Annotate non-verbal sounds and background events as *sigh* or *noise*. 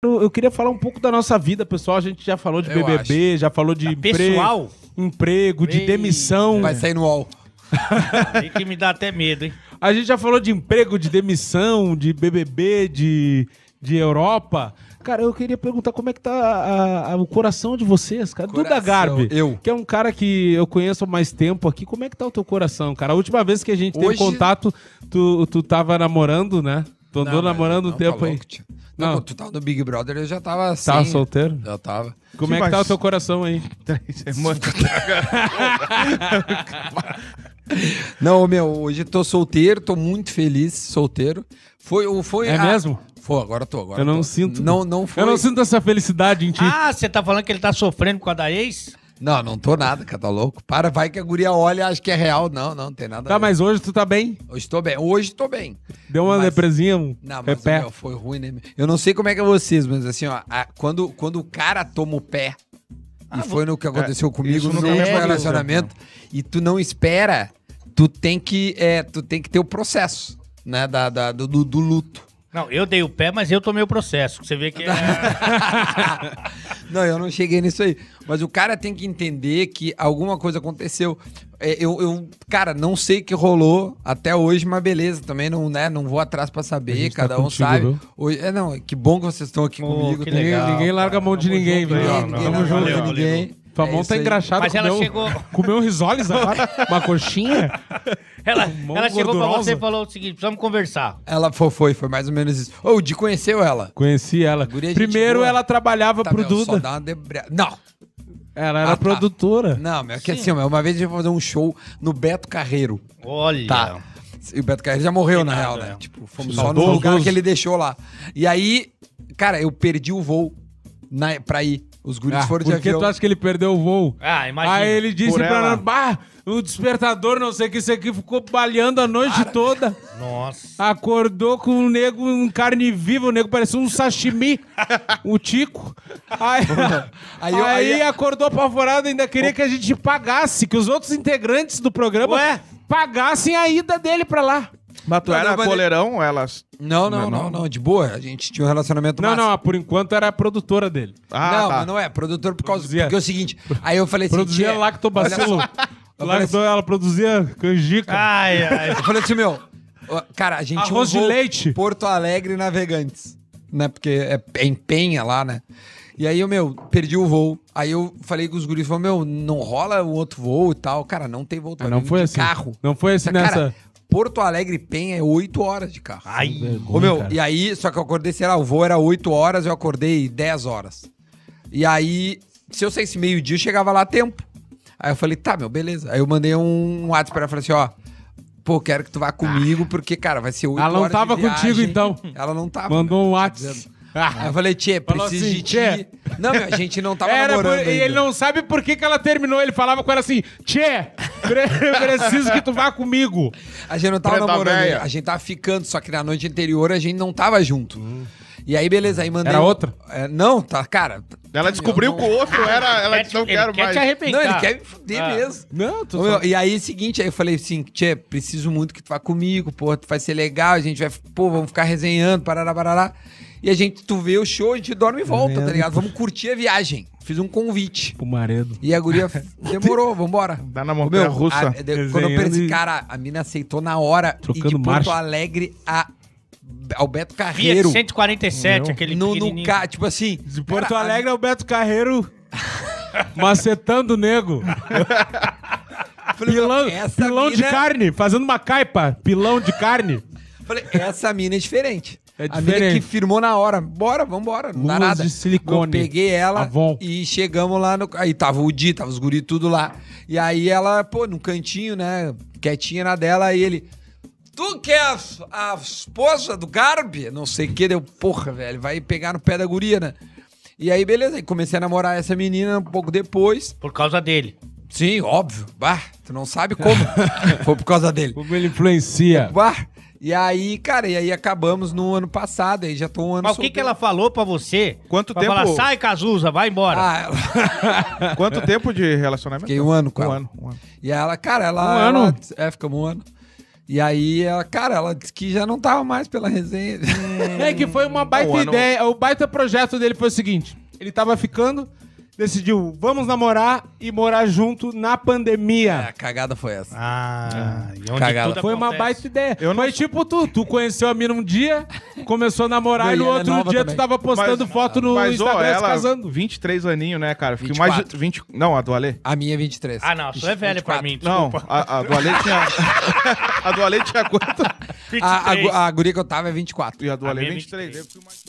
Eu queria falar um pouco da nossa vida, pessoal. A gente já falou de BBB, já falou de tá emprego, pessoal? emprego, de demissão. Vai sair no UOL. *laughs* Tem que me dá até medo, hein? A gente já falou de emprego, de demissão, de BBB, de, de Europa. Cara, eu queria perguntar como é que tá a, a, o coração de vocês, cara. Coração, Duda Garbi, eu. que é um cara que eu conheço há mais tempo aqui. Como é que tá o teu coração, cara? A última vez que a gente Hoje... teve contato, tu, tu tava namorando, né? Tô andando namorando um tá tempo tá aí. não, não, tu tava tá no Big Brother, eu já tava assim. Tava né? solteiro? Já tava. Como Sim, é que tá o teu coração aí? *laughs* Três semanas. não, meu, hoje tô solteiro, tô muito feliz, solteiro. Foi, foi É a... mesmo? Foi, agora tô, agora Eu não sinto. Não, não foi. Eu não sinto essa felicidade em ti. Ah, você tá falando que ele tá sofrendo com a da ex? Não, não tô nada, cara, tá louco. Para, vai que a guria olha e acha que é real. Não, não, não tem nada. Tá, mas hoje tu tá bem? Hoje tô bem. Hoje tô bem. Deu uma mas... um Não, mas pé. Meu, foi ruim, né? Eu não sei como é que é vocês, mas assim, ó, a, quando, quando o cara toma o pé, ah, e foi no que aconteceu é, comigo no meu é, relacionamento, e tu não espera, tu tem que, é, tu tem que ter o processo, né, da, da do, do, do luto. Não, eu dei o pé, mas eu tomei o processo. Você vê que. É... *laughs* não, eu não cheguei nisso aí. Mas o cara tem que entender que alguma coisa aconteceu. É, eu, eu cara, não sei o que rolou até hoje, mas beleza, também não, né, não vou atrás para saber, tá cada tá um contigo, sabe. Hoje, é, não, que bom que vocês estão aqui Pô, comigo. Ninguém, tá legal, ninguém, larga a mão de ninguém, velho. Tamo junto, ninguém. Tua é mão tá engraxada. Mas comeu, ela chegou. *laughs* Comeu risoles agora? *laughs* Uma coxinha? Ela, ela chegou pra você e falou o seguinte: precisamos conversar. Ela foi, foi, foi mais ou menos isso. Ô, o conheceu ela. Conheci ela. Guria, é Primeiro ela trabalhava tá, pro meu, Duda. Só dá uma Não! Ela era ah, tá. produtora. Tá. Não, meu, é que assim, meu, uma vez a gente foi fazer um show no Beto Carreiro. Olha. Tá. E o Beto Carreiro já morreu, na real, né? Tipo, fomos só no lugar que ele deixou lá. E aí, cara, eu perdi o voo na, pra ir. Os guris ah, foram de porque Porque tu acha que ele perdeu o voo? Ah, imagina. Aí ele disse pra ela. bah, o despertador, não sei o que, isso aqui ficou baleando a noite toda. Nossa. Acordou com um nego, um carne viva, o nego parecia um sashimi, *laughs* o Tico. Aí, aí, eu, aí, aí é- acordou apavorado, ainda queria que a gente pagasse, que os outros integrantes do programa Ué? pagassem a ida dele pra lá. Mas tu era coleirão, elas. Não, não, não, não, de boa. A gente tinha um relacionamento Não, não, por enquanto era a produtora dele. Ah, não, tá. mas não é. Produtor por causa. Porque é o seguinte, aí eu falei assim. Produzia lactobacilo. Lacto, assim ela produzia canjica. Ai, ai. Eu falei assim, meu. Cara, a gente Arroz de leite. Porto Alegre navegantes. Né? Porque é, é, em Penha lá, né? E aí eu, meu, perdi o voo. Aí eu falei com os guris, falou, meu, não rola o outro voo e tal. Cara, não tem voo. não foi assim. Carro. Não foi assim Essa, nessa... Cara, Porto Alegre Penha é 8 horas de carro. Ai, vergonha, Ô, meu, cara. e aí, só que eu acordei, sei lá, o voo era 8 horas, eu acordei 10 horas. E aí, se eu saísse meio-dia, eu chegava lá a tempo. Aí eu falei, tá, meu, beleza. Aí eu mandei um WhatsApp pra ela, falei assim, ó, pô, quero que tu vá comigo, porque, cara, vai ser 8 horas Ela não tava contigo, então. Ela não tava. Mandou um tá WhatsApp. Aí eu falei, Tchê, preciso assim, de ti. Tchê. Não, meu, a gente não tava Era namorando. E ele não sabe por que, que ela terminou. Ele falava com ela assim, Tchê, *laughs* preciso que tu vá comigo. A gente não tava Preta namorando, né? véia. a gente tava ficando, só que na noite anterior a gente não tava junto. Hum. E aí, beleza, aí mandei. Era outra? É, não, tá, cara. Ela descobriu não... que o outro era. Ela quer não quero quer mais. Te arrepentar. Não, ele quer me fuder ah. mesmo. Não, tu só... E aí, seguinte, aí eu falei assim, Tchê, preciso muito que tu vá comigo, pô, tu vai ser legal, a gente vai, pô, vamos ficar resenhando, parará, parará. E a gente, tu vê o show, a gente dorme e volta, tá ligado? Vamos curtir a viagem fiz um convite. Pro Maredo. E a guria *laughs* demorou, vambora. Dá na montanha Meu, russa. A, de, quando eu perdi, e... cara, a mina aceitou na hora. Trocando e de marcha. Porto Alegre a Alberto Carreiro. Fiat 147, Meu. aquele no, no ca... Tipo assim... De Porto cara, Alegre, a... Alberto Carreiro *laughs* macetando o nego. Falei, pilão, pilão mina... de carne, fazendo uma caipa. Pilão de carne. Falei, essa mina é diferente. É a diferente. que firmou na hora. Bora, vambora. Não dá nada. de silicone. Eu peguei ela Avon. e chegamos lá no. Aí tava o Di, tava os guri tudo lá. E aí ela, pô, num cantinho, né? Quietinha na dela, aí ele. Tu que é a, esposa do Garbi? Não sei o que, deu, porra, velho, vai pegar no pé da guria, né? E aí, beleza, comecei a namorar essa menina um pouco depois. Por causa dele. Sim, óbvio. Bah, tu não sabe como. *laughs* Foi por causa dele. Como ele influencia. Bah. E aí, cara, e aí acabamos no ano passado, aí já tô um ano Mas o que, que ela falou pra você? Quanto pra tempo? Falar, sai, Cazuza, vai embora. Ah, *laughs* Quanto tempo de relacionamento? Fiquei um ano com um ela. Ano, um ano. E ela, cara, ela... Um ela, é, ficamos um ano. E aí, ela, cara, ela disse que já não tava mais pela resenha. É que foi uma hum, baita um ideia. O baita projeto dele foi o seguinte: ele tava ficando, decidiu, vamos namorar e morar junto na pandemia. É, a cagada foi essa. Ah, é. e onde cagada. Tudo foi uma baita ideia. Eu não... Foi tipo tu, tu conheceu a mina um dia, começou a namorar e no é outro dia também. tu tava postando mas, foto no mas, Instagram ó, ela, se casando. 23 aninhos, né, cara? Fiquei 24. mais de 20, não, a do Ale. A minha é 23. Ah, não, tu é velho para pra mim, desculpa. Não, a, a do Ale tinha *laughs* *laughs* A do Ale tinha quanto? 23. A, a, a guria que eu tava é 24. E a do a Ale é 23. 23.